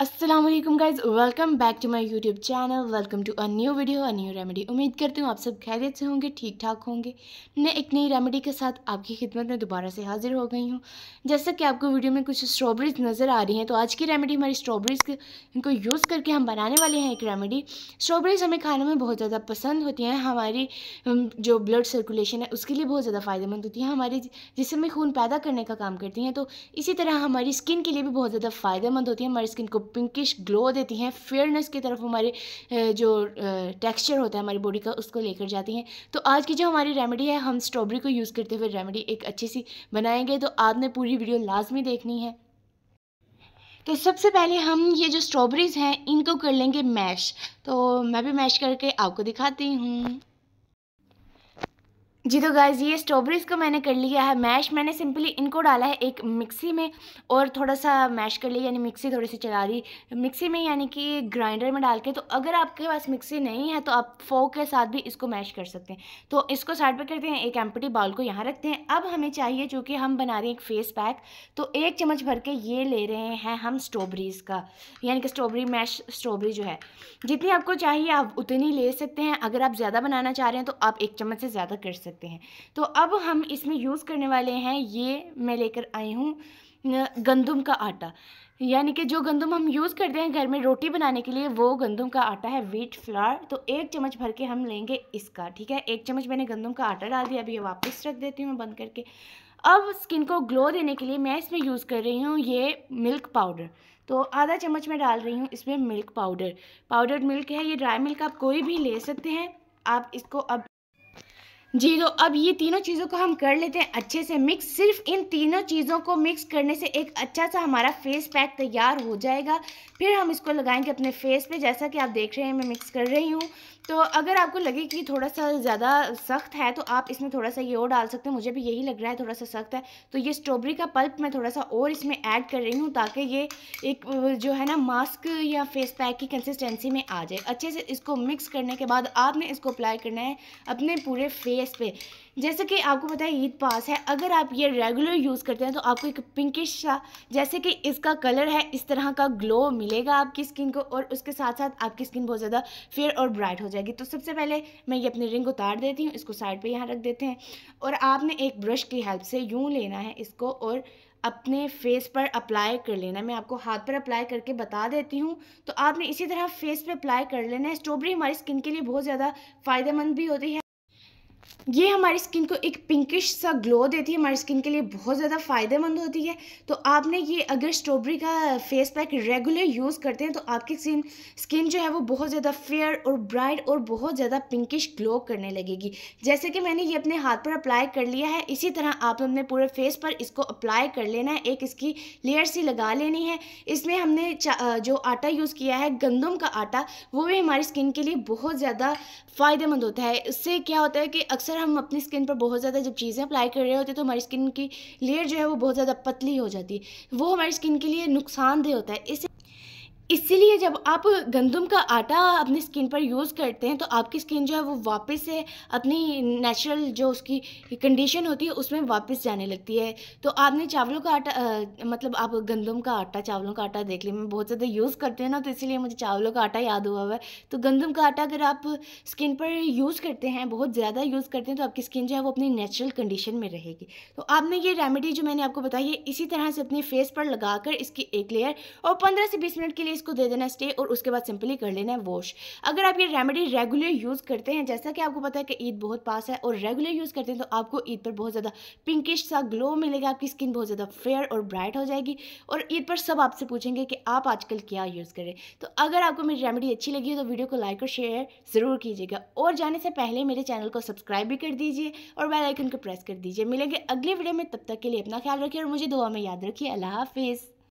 Aslam guys welcome back to my YouTube channel welcome to a new video a new remedy उम्मीद करती हूँ आप सब खैरियत से होंगे ठीक ठाक होंगे मैं एक नई रेमेडी के साथ आपकी खिदमत में दोबारा से हाजिर हो गई हूँ जैसा कि आपको वीडियो में कुछ स्ट्रॉबेरीज नज़र आ रही हैं तो आज की रेमेडी हमारी स्ट्रॉबेरीज इनको यूज़ करके हम बनाने वाले हैं एक रेमेडी स्ट्रॉबेरीज़ हमें खाने में बहुत ज़्यादा पसंद होती हैं हमारी जो ब्लड सर्कुलेशन है उसके लिए बहुत ज़्यादा फ़ायदेमंद होती हैं हमारे जिसमें खून पैदा करने का काम करती हैं तो इसी तरह हमारी स्किन के लिए भी बहुत ज़्यादा फ़ायदेमंद होती है हमारी स्किन को पिंकिश ग्लो देती हैं फेयरनेस की तरफ हमारे जो टेक्सचर होता है हमारी बॉडी का उसको लेकर जाती हैं तो आज की जो हमारी रेमेडी है हम स्ट्रॉबेरी को यूज़ करते हुए रेमेडी एक अच्छी सी बनाएंगे तो आपने पूरी वीडियो लाजमी देखनी है तो सबसे पहले हम ये जो स्ट्रॉबेरीज़ हैं इनको कर लेंगे मैश तो मैं भी मैश करके आपको दिखाती हूँ जी तो गाइज़ ये स्ट्रॉबेरीज़ को मैंने कर लिया है मैश मैंने सिंपली इनको डाला है एक मिक्सी में और थोड़ा सा मैश कर लिया यानी मिक्सी थोड़ी सी चला दी मिक्सी में यानी कि ग्राइंडर में डाल के तो अगर आपके पास मिक्सी नहीं है तो आप फोक के साथ भी इसको मैश कर सकते हैं तो इसको साइड पर करते हैं एक एम्पटी बाउल को यहाँ रखते हैं अब हमें चाहिए चूँकि हम बना रहे हैं एक फेस पैक तो एक चम्मच भर के ये ले रहे हैं हम स्ट्रॉबेरीज़ का यानी कि स्ट्रॉबेरी मैश स्ट्रॉबेरी जो है जितनी आपको चाहिए आप उतनी ले सकते हैं अगर आप ज़्यादा बनाना चाह रहे हैं तो आप एक चम्मच से ज़्यादा कर सकते हैं सकते हैं तो अब हम इसमें यूज़ करने वाले हैं ये मैं लेकर आई हूँ गंदम का आटा यानी कि जो गंदम हम यूज़ करते हैं घर में रोटी बनाने के लिए वो गंदम का आटा है वीट फ्लावर तो एक चम्मच भर के हम लेंगे इसका ठीक है एक चम्मच मैंने गंदम का आटा डाल दिया अभी ये वापस रख देती हूँ मैं बंद करके अब स्किन को ग्लो देने के लिए मैं इसमें यूज़ कर रही हूँ ये मिल्क पाउडर तो आधा चम्मच मैं डाल रही हूँ इसमें मिल्क पाउडर पाउडर्ड मिल्क है ये ड्राई मिल्क आप कोई भी ले सकते हैं आप इसको अब जी तो अब ये तीनों चीज़ों को हम कर लेते हैं अच्छे से मिक्स सिर्फ इन तीनों चीज़ों को मिक्स करने से एक अच्छा सा हमारा फेस पैक तैयार हो जाएगा फिर हम इसको लगाएंगे अपने फेस पे जैसा कि आप देख रहे हैं मैं मिक्स कर रही हूँ तो अगर आपको लगे कि थोड़ा सा ज़्यादा सख्त है तो आप इसमें थोड़ा सा ये और डाल सकते हैं मुझे भी यही लग रहा है थोड़ा सा सख्त है तो ये स्ट्रॉबेरी का पल्प मैं थोड़ा सा और इसमें ऐड कर रही हूँ ताकि ये एक जो है ना मास्क या फेस पैक की कंसिस्टेंसी में आ जाए अच्छे से इसको मिक्स करने के बाद आपने इसको अप्लाई करना है अपने पूरे फेस फेस पे जैसे कि आपको पता है ईद पास है अगर आप ये रेगुलर यूज़ करते हैं तो आपको एक पिंकिश सा जैसे कि इसका कलर है इस तरह का ग्लो मिलेगा आपकी स्किन को और उसके साथ साथ आपकी स्किन बहुत ज़्यादा फेयर और ब्राइट हो जाएगी तो सबसे पहले मैं ये अपनी रिंग उतार देती हूँ इसको साइड पर यहाँ रख देते हैं और आपने एक ब्रश की हेल्प से यूँ लेना है इसको और अपने फेस पर अप्लाई कर लेना मैं आपको हाथ पर अप्लाई करके बता देती हूँ तो आपने इसी तरह फेस पे अप्लाई कर लेना है स्ट्रॉबेरी हमारी स्किन के लिए बहुत ज़्यादा फ़ायदेमंद भी होती है ये हमारी स्किन को एक पिंकिश सा ग्लो देती है हमारी स्किन के लिए बहुत ज़्यादा फ़ायदेमंद होती है तो आपने ये अगर स्ट्रॉबेरी का फेस पैक रेगुलर यूज़ करते हैं तो आपकी स्किन स्किन जो है वो बहुत ज़्यादा फेयर और ब्राइट और बहुत ज़्यादा पिंकिश ग्लो करने लगेगी जैसे कि मैंने ये अपने हाथ पर अप्लाई कर लिया है इसी तरह आप अपने पूरे फेस पर इसको अप्लाई कर लेना है एक इसकी लेयर सी लगा लेनी है इसमें हमने जो आटा यूज़ किया है गंदम का आटा वो भी हमारी स्किन के लिए बहुत ज़्यादा फ़ायदेमंद होता है इससे क्या होता है कि अक्सर हम अपनी स्किन पर बहुत ज़्यादा जब चीज़ें अप्लाई कर रहे होते हैं तो हमारी स्किन की लेयर जो है वो बहुत ज़्यादा पतली हो जाती है वो हमारी स्किन के लिए नुकसानदेह होता है इस इसीलिए जब आप गंदम का आटा अपनी स्किन पर यूज़ करते हैं तो आपकी स्किन जो है वो वापस से अपनी नेचुरल जो उसकी कंडीशन होती है उसमें वापस जाने लगती है तो आपने चावलों का आटा आ, मतलब आप गंदम का आटा चावलों का आटा देख लिया मैं बहुत ज़्यादा यूज़ करते हैं ना तो इसीलिए मुझे चावलों का आटा याद हुआ हुआ है तो गंदम का आटा अगर आप स्किन पर यूज़ करते हैं बहुत ज़्यादा यूज़ करते हैं तो आपकी स्किन जो है वो अपनी नेचुरल कंडीशन में रहेगी तो आपने ये रेमेडी जो मैंने आपको बताई है इसी तरह से अपने फेस पर लगा इसकी एक लेयर और पंद्रह से बीस मिनट के लिए इसको दे देना स्टे और उसके बाद सिंपली कर लेना है वॉश अगर आप ये रेमेडी रेगुलर यूज़ करते हैं जैसा कि आपको पता है कि ईद बहुत पास है और रेगुलर यूज़ करते हैं तो आपको ईद पर बहुत ज़्यादा पिंकिश सा ग्लो मिलेगा आपकी स्किन बहुत ज़्यादा फेयर और ब्राइट हो जाएगी और ईद पर सब आपसे पूछेंगे कि आप आजकल क्या यूज़ करें तो अगर आपको मेरी रेमेडी अच्छी लगी हो तो वीडियो को लाइक और शेयर ज़रूर कीजिएगा और जाने से पहले मेरे चैनल को सब्सक्राइब भी कर दीजिए और बेल आइकन को प्रेस कर दीजिए मिलेंगे अगले वीडियो में तब तक के लिए अपना ख्याल रखिए और मुझे दुआ में याद रखिए अल्लाह हाफिज़